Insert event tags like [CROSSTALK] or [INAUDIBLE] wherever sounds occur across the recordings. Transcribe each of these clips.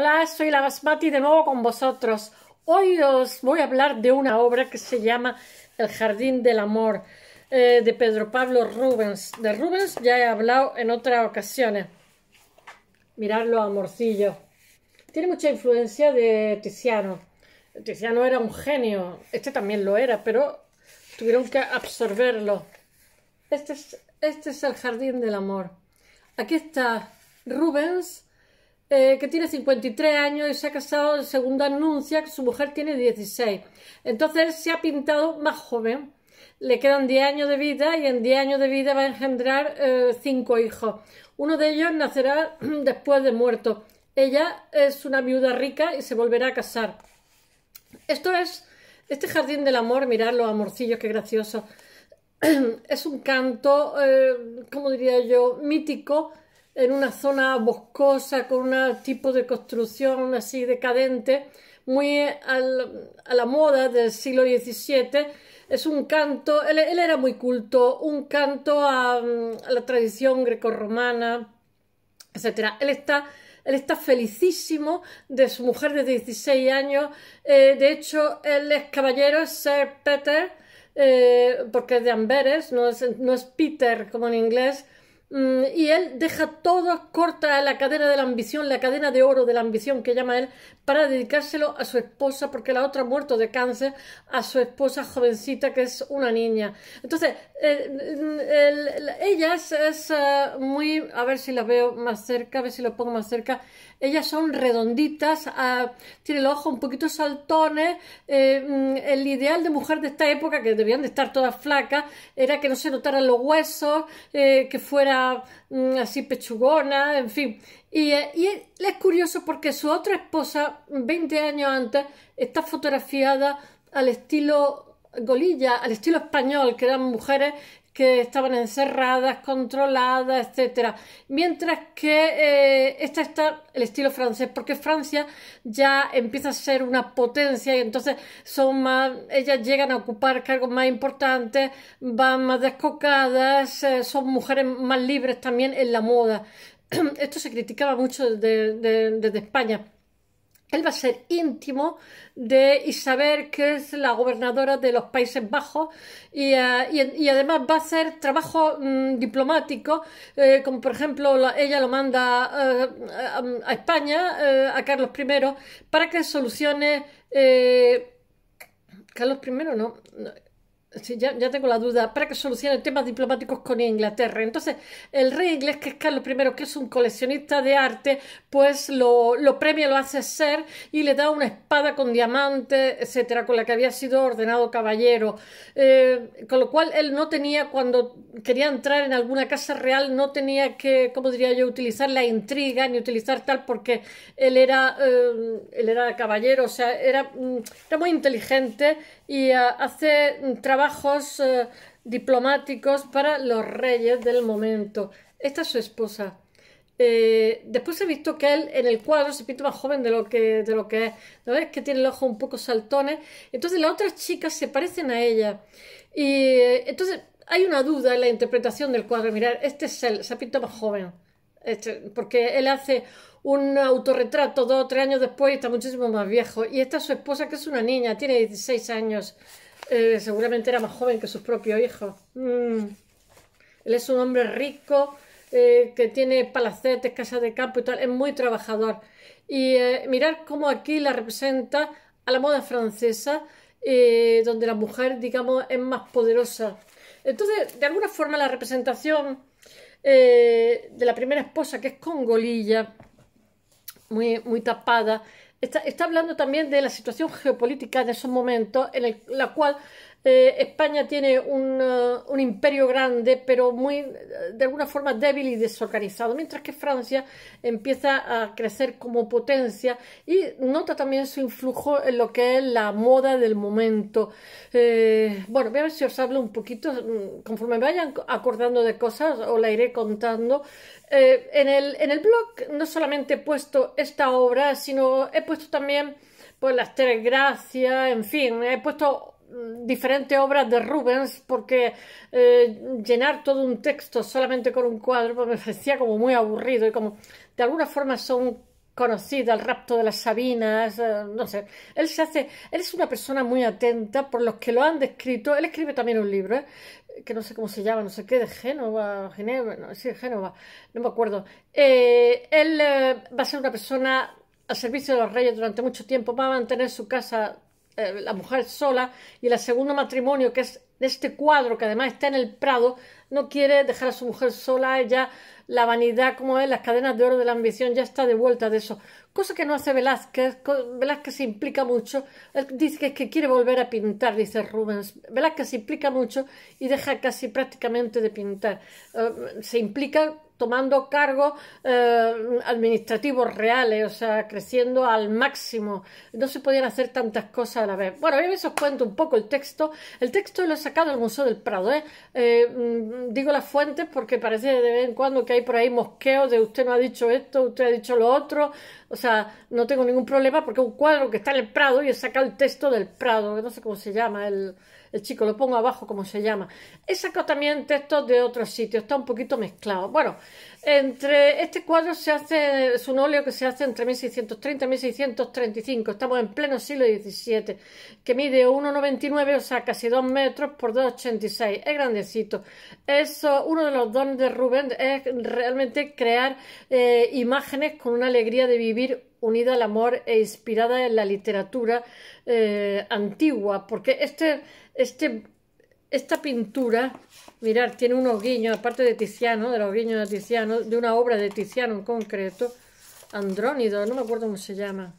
Hola, soy la Basmati de nuevo con vosotros. Hoy os voy a hablar de una obra que se llama El Jardín del Amor eh, de Pedro Pablo Rubens. De Rubens ya he hablado en otras ocasiones. Mirarlo a Morcillo. Tiene mucha influencia de Tiziano. Tiziano era un genio, este también lo era, pero tuvieron que absorberlo. Este este es el jardín del amor. Aquí está Rubens eh, que tiene 53 años y se ha casado, segunda anuncia, que su mujer tiene 16. Entonces se ha pintado más joven. Le quedan 10 años de vida y en 10 años de vida va a engendrar 5 eh, hijos. Uno de ellos nacerá [CLEARS THROAT] después de muerto. Ella es una viuda rica y se volverá a casar. Esto es este jardín del amor, mirad los amorcillos, qué gracioso. [CLEARS THROAT] Es un canto, eh, como diría yo, mítico en una zona boscosa con un tipo de construcción así decadente, muy a la moda del siglo XVII. Es un canto, él, era muy culto, un canto a, la tradición grecorromana, etc. Él está, él está felicísimo de su mujer de 16 años. Eh, de hecho, él es caballero, Sir Peter, eh, porque es de Amberes, no es Peter como en inglés Mm, y él deja todo corta la cadena de la ambición, la cadena de oro de la ambición que llama él, para dedicárselo a su esposa, porque la otra ha muerto de cáncer, a su esposa jovencita que es una niña. Entonces, eh, mm, ella es, eh, muy, a ver si la veo más cerca, a ver si lo pongo más cerca, ellas son redonditas, ah, tienen tiene los ojos un poquito saltones, eh, mm, el ideal de mujer de esta época, que debían de estar todas flacas, era que no se notaran los huesos, eh, que fuera mm, así pechugona, en fin. Y, eh, y, es curioso porque su otra esposa, 20 años antes, está fotografiada al estilo golilla, al estilo español, que eran mujeres que estaban encerradas, controladas, etc. Mientras que este está el estilo francés, porque Francia ya empieza a ser una potencia y entonces son más, ellas llegan a ocupar cargos más importantes, van más descocadas, eh, son mujeres más libres también en la moda. [CLEARS THROAT] Esto se criticaba mucho desde España él va a ser íntimo de Isabel, que es la gobernadora de los Países Bajos, y, eh, además va a hacer trabajo mm, diplomático, eh, como por ejemplo ella lo manda eh, a, España, a Carlos I, para que solucione... Carlos I no Sí, ya, ya, tengo la duda, para que solucione temas diplomáticos con Inglaterra. Entonces, el rey inglés, que es Carlos I, que es un coleccionista de arte, pues lo, lo premia, lo hace ser y le da una espada con diamante, etcétera, con la que había sido ordenado caballero. Eh, con lo cual, él no tenía, cuando quería entrar en alguna casa real, no tenía que, como diría yo, utilizar la intriga ni utilizar tal, porque él era, eh, él era caballero, o sea, era, mm, era muy inteligente y eh, hace trabajos eh, diplomáticos para los reyes del momento. Esta es su esposa. Eh, después he visto que él en el cuadro se pinta más joven de lo que, de lo que es. ¿No ves? Que tiene el ojo un poco saltones. Entonces las otras chicas se parecen a ella. Y entonces hay una duda en la interpretación del cuadro. Mirar, este es él, se ha más joven. Este, porque él hace un autorretrato dos o tres años después y está muchísimo más viejo. Y esta su esposa, que es una niña, tiene 16 años. Eh, seguramente era más joven que sus propios hijos. Mm. Él es un hombre rico, eh, que tiene palacetes, casas de campo y tal. Es muy trabajador. Y eh, mirar cómo aquí la representa a la moda francesa, donde la mujer, digamos, es más poderosa. Entonces, de alguna forma, la representación de la primera esposa, que es congolilla, muy, muy tapada. Está, hablando también de la situación geopolítica de esos momentos, en el, la cual eh, España tiene uh, un, imperio grande, pero muy eh, de alguna forma débil y desorganizado, mientras que Francia empieza a crecer como potencia y nota también su influjo en lo que es la moda del momento. Eh, bueno, voy a ver si os hablo un poquito, mm, conforme me vayan acordando de cosas, os la iré contando. en, el, en el blog no solamente he puesto esta obra, sino he puesto también pues las tres gracias, en fin, he puesto Mm, diferentes obras de Rubens porque eh, llenar todo un texto solamente con un cuadro [LAUGHS] me parecía como muy aburrido y como de alguna forma son conocidas, el rapto de las Sabinas, eh, no sé. Él se hace, él es una persona muy atenta por los que lo han descrito. Él escribe también un libro, eh, que no sé cómo se llama, no sé qué, de Génova, Ginebra, no, de Génova, no me acuerdo. él va a ser una persona al servicio de los reyes durante mucho tiempo, va a mantener su casa eh, la mujer sola y el segundo matrimonio, que es este cuadro que además está en el Prado, no quiere dejar a su mujer sola, ella la vanidad como es, las cadenas de oro de la ambición, ya está de vuelta de eso, cosa que no hace Velázquez, Velázquez se implica mucho, él dice que, quiere volver a pintar, dice Rubens, Velázquez se implica mucho y deja casi prácticamente de pintar, eh, se implica tomando cargos eh, administrativos reales, o sea, creciendo al máximo. No se podían hacer tantas cosas a la vez. Bueno, hoy eso os cuento un poco el texto. El texto lo he sacado del Museo del Prado. Eh, eh mm, digo las fuentes porque parece de vez en cuando que hay por ahí mosqueos de usted no ha dicho esto, usted ha dicho lo otro. O sea, no tengo ningún problema porque es un cuadro que está en el Prado y he sacado el texto del Prado, que no sé cómo se llama, el el chico, lo pongo abajo como se llama. He sacado también textos de otros sitios, está un poquito mezclado. Bueno, entre este cuadro se hace, es un óleo que se hace entre 1630 y 1635, estamos en pleno siglo XVII, que mide 1,99, o sea, casi 2 metros por 2,86, es grandecito. Eso, oh, uno de los dones de Rubén es realmente crear eh, imágenes con una alegría de vivir unida al amor e inspirada en la literatura eh, antigua, porque este, este, esta pintura, mirar, tiene unos guiños, aparte de Tiziano, de los guiños de Tiziano, de una obra de Tiziano en concreto, Andrónido, no me acuerdo cómo se llama.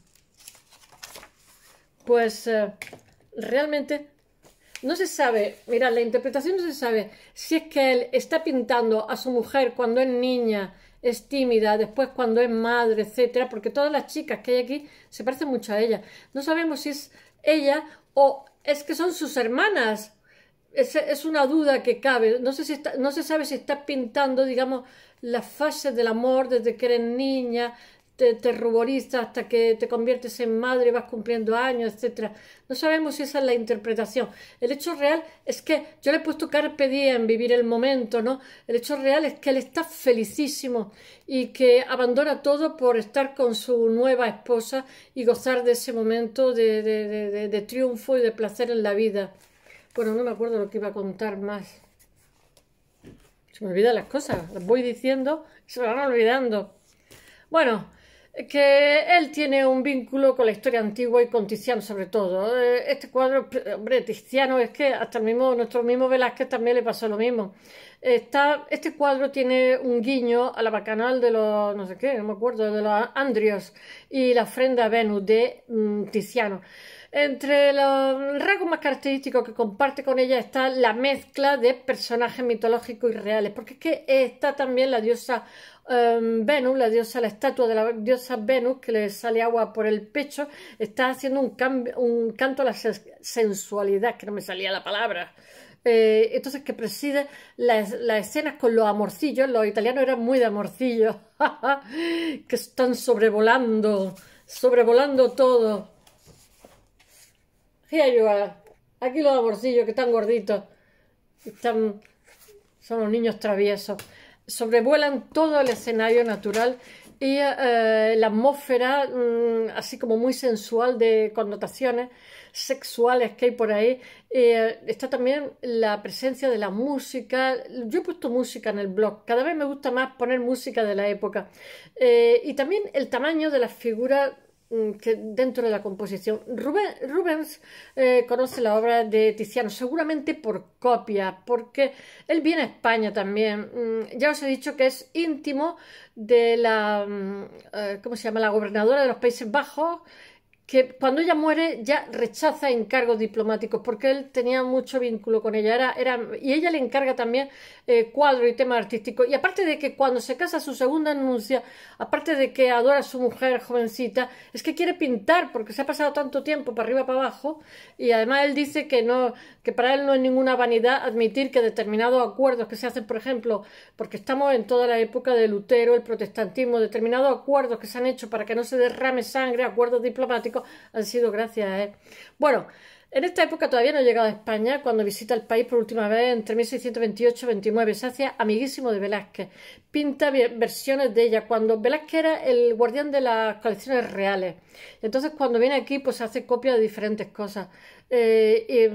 Pues eh, realmente no se sabe, mira, la interpretación no se sabe si es que él está pintando a su mujer cuando es niña, es tímida, después cuando es madre, etcétera, porque todas las chicas que hay aquí se parecen mucho a ella. No sabemos si es ella o es que son sus hermanas. Es, una duda que cabe. No, sé si está, no se sabe si está pintando, digamos, las fases del amor desde que eres niña, te, ruboriza hasta que te conviertes en madre, vas cumpliendo años, etcétera. No sabemos si esa es la interpretación. El hecho real es que yo le he puesto carpe diem, vivir el momento, ¿no? El hecho real es que él está felicísimo y que abandona todo por estar con su nueva esposa y gozar de ese momento de, de triunfo y de placer en la vida. Bueno, no me acuerdo lo que iba a contar más. Se me olvidan las cosas, las voy diciendo y se me van olvidando. Bueno, que él tiene un vínculo con la historia antigua y con Tiziano sobre todo. Eh, este cuadro, hombre, Tiziano es que hasta el mismo, nuestro mismo Velázquez también le pasó lo mismo. Está, este cuadro tiene un guiño a la bacanal de los, no sé qué, no me acuerdo, de los Andrios y la ofrenda a Venus de mm, Tiziano. Entre los rasgos más característicos que comparte con ella está la mezcla de personajes mitológicos y reales, porque es que está también la diosa Em, Venus, la diosa, la estatua de la diosa Venus, que le sale agua por el pecho, está haciendo un, un canto a la sensualidad, que no me salía la palabra. Eh, entonces que preside las, escenas con los amorcillos, los italianos eran muy de amorcillos, [LAUGHS] que están sobrevolando, sobrevolando todo. Aquí los amorcillos que están gorditos, están, son los niños traviesos sobrevuelan todo el escenario natural y eh, la atmósfera mm, así como muy sensual de connotaciones sexuales que hay por ahí. Eh, está también la presencia de la música. Yo he puesto música en el blog. Cada vez me gusta más poner música de la época. Eh, y también el tamaño de las figuras Mm, dentro de la composición. Rubens eh, conoce la obra de Tiziano seguramente por copia, porque él viene a España también. Mm, ya os he dicho que es íntimo de la, mm, eh, ¿cómo se llama?, la gobernadora de los Países Bajos que cuando ella muere ya rechaza encargos diplomáticos porque él tenía mucho vínculo con ella era, era y ella le encarga también eh, cuadro y tema artístico y aparte de que cuando se casa su segunda anuncia aparte de que adora a su mujer jovencita es que quiere pintar porque se ha pasado tanto tiempo para arriba para abajo y además él dice que no que para él no es ninguna vanidad admitir que determinados acuerdos que se hacen por ejemplo porque estamos en toda la época de Lutero el protestantismo determinados acuerdos que se han hecho para que no se derrame sangre acuerdos diplomáticos han sido gracias a él. Bueno, en esta época todavía no ha llegado a España cuando visita el país por última vez entre 1628-29. Se hace amiguísimo de Velázquez. Pinta versiones de ella cuando Velázquez era el guardián de las colecciones reales. Entonces cuando viene aquí pues hace copia de diferentes cosas. Eh,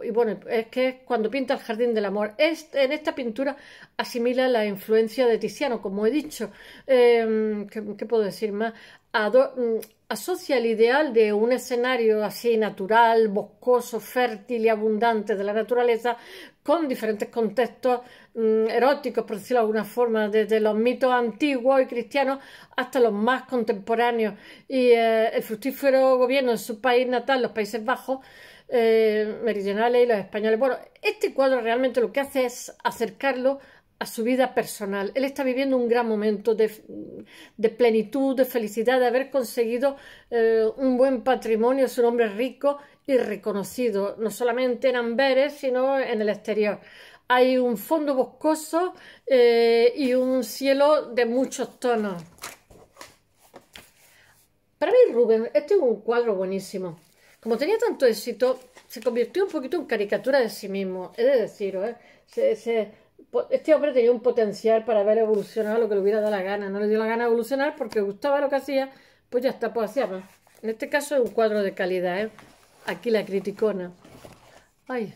y, bueno, es que cuando pinta el jardín del amor. en esta pintura asimila la influencia de Tiziano, como he dicho. Eh, ¿qué, puedo decir más? Mm, asocia el ideal de un escenario así natural, boscoso, fértil y abundante de la naturaleza con diferentes contextos mm, eróticos, por decirlo de alguna forma, desde los mitos antiguos y cristianos hasta los más contemporáneos. Y eh, el fructífero gobierno en su país natal, los Países Bajos, eh, meridionales y los españoles. Bueno, este cuadro realmente lo que hace es acercarlo a su vida personal. Él está viviendo un gran momento de, plenitud, de felicidad, de haber conseguido eh, un buen patrimonio, es un hombre rico y reconocido, no solamente en Amberes, sino en el exterior. Hay un fondo boscoso eh, y un cielo de muchos tonos. Para mí, Rubén, este es un cuadro buenísimo. Como tenía tanto éxito, se convirtió un poquito en caricatura de sí mismo, es decir ¿eh? se este hombre tenía un potencial para haber evolucionado lo que le hubiera dado la gana. No le dio la gana evolucionar porque gustaba lo que hacía, pues ya está, pues hacía pues. En este caso es un cuadro de calidad, ¿eh? Aquí la criticona. Ay.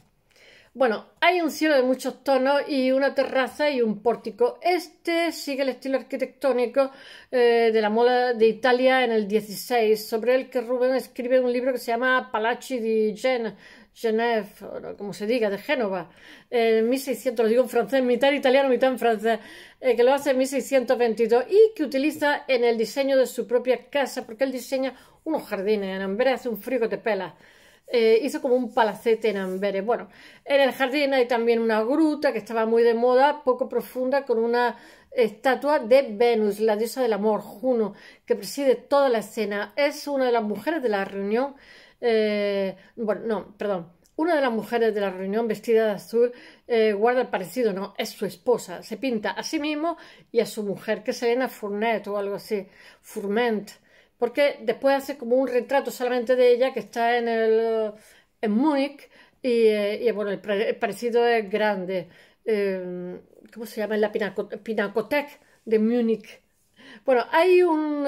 Bueno, hay un cielo de muchos tonos y una terraza y un pórtico. Este sigue el estilo arquitectónico eh, de la moda de Italia en el 16, sobre el que Rubén escribe un libro que se llama Palacci di Gen. Genève, como se diga, de Génova, en 1600, lo digo en francés, mitad italiano, mitad en francés, eh, que lo hace en 1622 y que utiliza en el diseño de su propia casa, porque él diseña unos jardines, en Amberes hace un frigo de te pela. Eh, hizo como un palacete en Amberes. Bueno, en el jardín hay también una gruta que estaba muy de moda, poco profunda, con una estatua de Venus, la diosa del amor, Juno, que preside toda la escena. Es una de las mujeres de la reunión eh, bueno, no, perdón. Una de las mujeres de la reunión vestida de azul eh, guarda el parecido, no, es su esposa. Se pinta a sí mismo y a su mujer, que se llena Fournet o algo así. Furment Porque después hace como un retrato solamente de ella que está en el en Múnich y, eh, bueno, el, parecido es grande. ¿Cómo se llama? En la Pinacotec de Múnich. Bueno, hay un,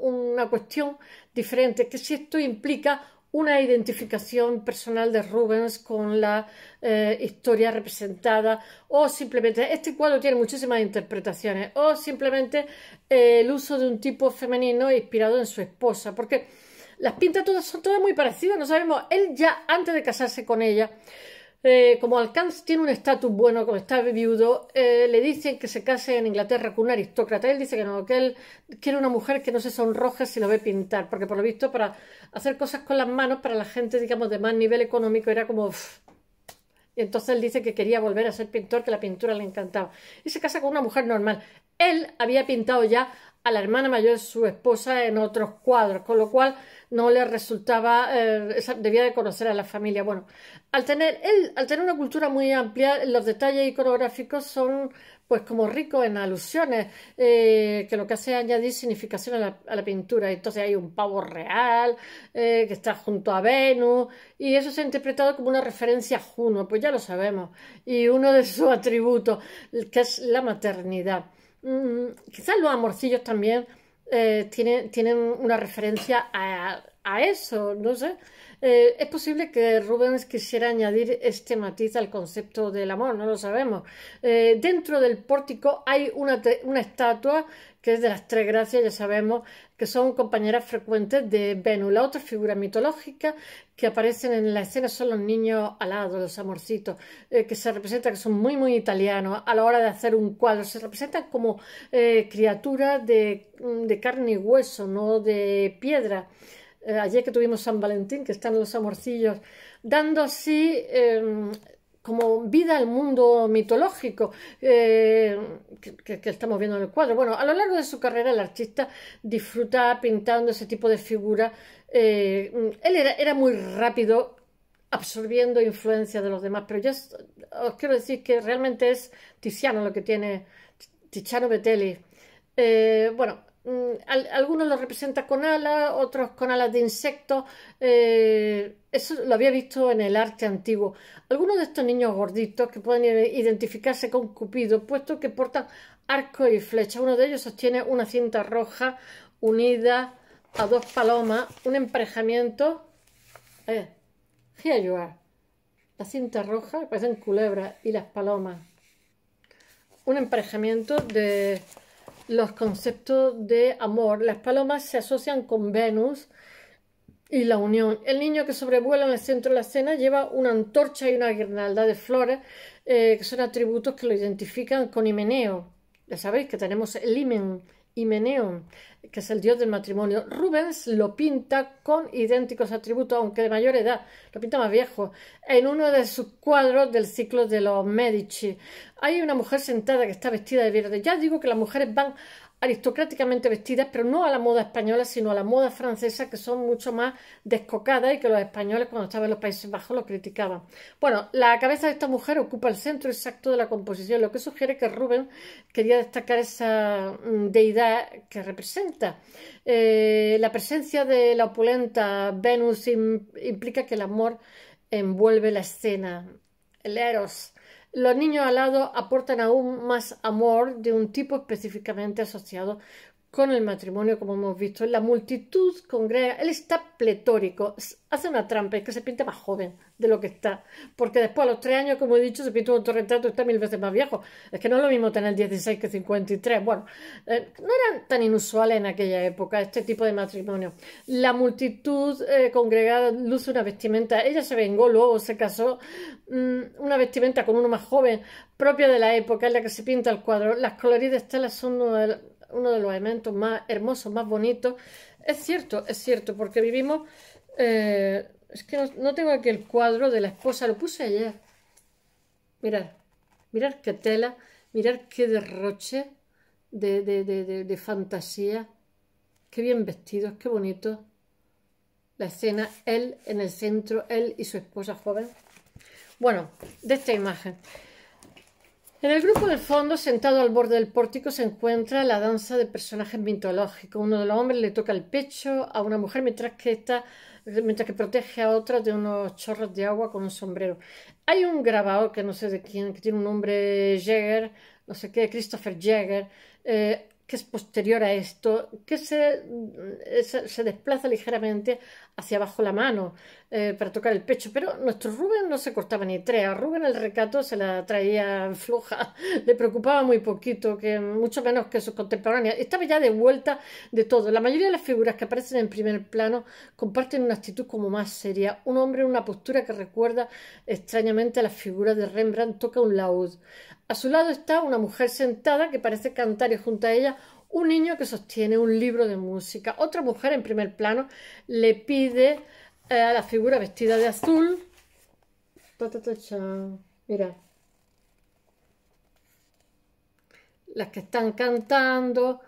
una cuestión diferente, que si esto implica una identificación personal de Rubens con la eh, historia representada o simplemente este cuadro tiene muchísimas interpretaciones o simplemente eh, el uso de un tipo femenino inspirado en su esposa porque las pintas son todas muy parecidas no sabemos él ya antes de casarse con ella eh, como Alcance tiene un estatus bueno, como está viudo, eh, le dicen que se case en Inglaterra con un aristócrata. Él dice que no, que él quiere una mujer que no se sonroje si lo ve pintar, porque por lo visto para hacer cosas con las manos para la gente, digamos, de más nivel económico era como... Y entonces él dice que quería volver a ser pintor, que la pintura le encantaba. Y se casa con una mujer normal. Él había pintado ya a la hermana mayor su esposa en otros cuadros, con lo cual no le resultaba, eh, debía de conocer a la familia. Bueno, al tener, él, al tener una cultura muy amplia, los detalles iconográficos son pues como ricos en alusiones, eh, que lo que hace es añadir significación a la, pintura. Entonces hay un pavo real eh, que está junto a Venus y eso se ha interpretado como una referencia a Juno, pues ya lo sabemos. Y uno de sus atributos, que es la maternidad. Mm, quizás los amorcillos también eh, tienen una referencia a, a eso, no sé. Eh, es posible que Rubens quisiera añadir este matiz al concepto del amor, no lo sabemos. Eh, dentro del pórtico hay una, estatua que es de las tres gracias, ya sabemos que son compañeras frecuentes de Venus. La otra figura mitológica que aparecen en la escena son los niños alados, los amorcitos, eh, que se representan, que son muy, muy italianos a la hora de hacer un cuadro. Se representan como criaturas de, carne y hueso, no de piedra. Eh, ayer que tuvimos San Valentín, que están los amorcillos, dando así em, como vida al mundo mitológico eh, que, estamos viendo en el cuadro. Bueno, a lo largo de su carrera el artista disfruta pintando ese tipo de figuras. Eh, él era, muy rápido absorbiendo influencia de los demás, pero yo os quiero decir que realmente es Tiziano lo que tiene Tiziano Betelli. bueno, Mm, algunos los representan con alas, otros con alas de insectos. Eh, eso lo había visto en el arte antiguo. Algunos de estos niños gorditos que pueden identificarse con Cupido, puesto que portan arco y flecha. Uno de ellos sostiene una cinta roja unida a dos palomas, un emparejamiento. Eh, La cinta roja, parecen culebras y las palomas. Un emparejamiento de los conceptos de amor. Las palomas se asocian con Venus y la unión. El niño que sobrevuela en el centro de la escena lleva una antorcha y una guirnalda de flores, eh, que son atributos que lo identifican con Himeneo. Ya sabéis que tenemos el himen, Himeneo, que es el dios del matrimonio. Rubens lo pinta con idénticos atributos, aunque de mayor edad, lo pinta más viejo, en uno de sus cuadros del ciclo de los Medici. Hay una mujer sentada que está vestida de verde. Ya digo que las mujeres van aristocráticamente vestidas, pero no a la moda española, sino a la moda francesa, que son mucho más descocadas y que los españoles cuando estaban en los Países Bajos lo criticaban. Bueno, la cabeza de esta mujer ocupa el centro exacto de la composición, lo que sugiere que Rubén quería destacar esa mm, deidad que representa. Eh, la presencia de la opulenta Venus implica que el amor envuelve la escena, el eros los niños al lado aportan aún más amor de un tipo específicamente asociado con el matrimonio, como hemos visto. La multitud congrega, él está pletórico, hace una trampa, es que se pinta más joven de lo que está, porque después a los tres años, como he dicho, se pinta un autorretrato y está mil veces más viejo. Es que no es lo mismo tener 16 que 53. Bueno, eh, no eran tan inusuales en aquella época este tipo de matrimonio. La multitud eh, congregada luce una vestimenta, ella se vengó luego, se casó, mm, una vestimenta con uno más joven, propia de la época en la que se pinta el cuadro. Las coloridas telas son uno de los elementos más hermosos, más bonitos. Es cierto, es cierto, porque vivimos... Eh, es que no, tengo aquí el cuadro de la esposa, lo puse ayer. Mirad, mirad qué tela, mirad qué derroche de, de, de, de fantasía. Qué bien vestidos, qué bonito. La escena, él en el centro, él y su esposa joven. Bueno, de esta imagen. En el grupo de fondo, sentado al borde del pórtico, se encuentra la danza de personajes mitológicos. Uno de los hombres le toca el pecho a una mujer mientras que, mientras que protege a otra de unos chorros de agua con un sombrero. Hay un grabado que no sé de quién, que tiene un nombre Jäger, no sé qué, Christopher Jäger, eh, que es posterior a esto, que se eh, desplaza ligeramente hacia abajo la mano. Eh, para tocar el pecho, pero nuestro Rubén no se cortaba ni tres. Rubén el recato se la traía floja, [LAUGHS] le preocupaba muy poquito, que mucho menos que sus contemporáneas. Estaba ya de vuelta de todo. La mayoría de las figuras que aparecen en primer plano comparten una actitud como más seria. Un hombre en una postura que recuerda extrañamente a las figuras de Rembrandt toca un laúd. A su lado está una mujer sentada que parece cantar y junto a ella un niño que sostiene un libro de música. Otra mujer en primer plano le pide a la figura vestida de azul. Mira, Las que están cantando.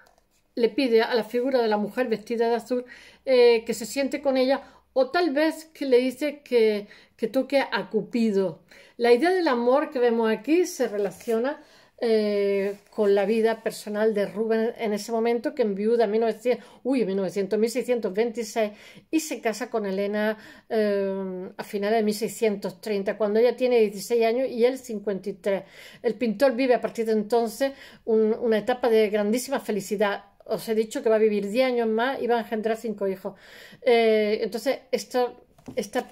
Le pide a la figura de la mujer vestida de azul eh, que se siente con ella o tal vez que le dice que, que toque a Cupido. La idea del amor que vemos aquí se relaciona eh, con la vida personal de Rubens en ese momento, que enviuda en 1900, 1626 y se casa con Elena eh, a finales de 1630, cuando ella tiene 16 años y él 53. El pintor vive a partir de entonces una etapa de grandísima felicidad. Os he dicho que va a vivir 10 años más y va a engendrar 5 hijos. Eh, entonces, esta,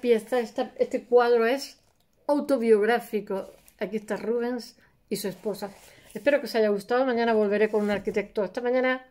pieza, este cuadro es autobiográfico. Aquí está Rubens y su esposa. Espero que os haya gustado. Mañana volveré con un arquitecto. Esta mañana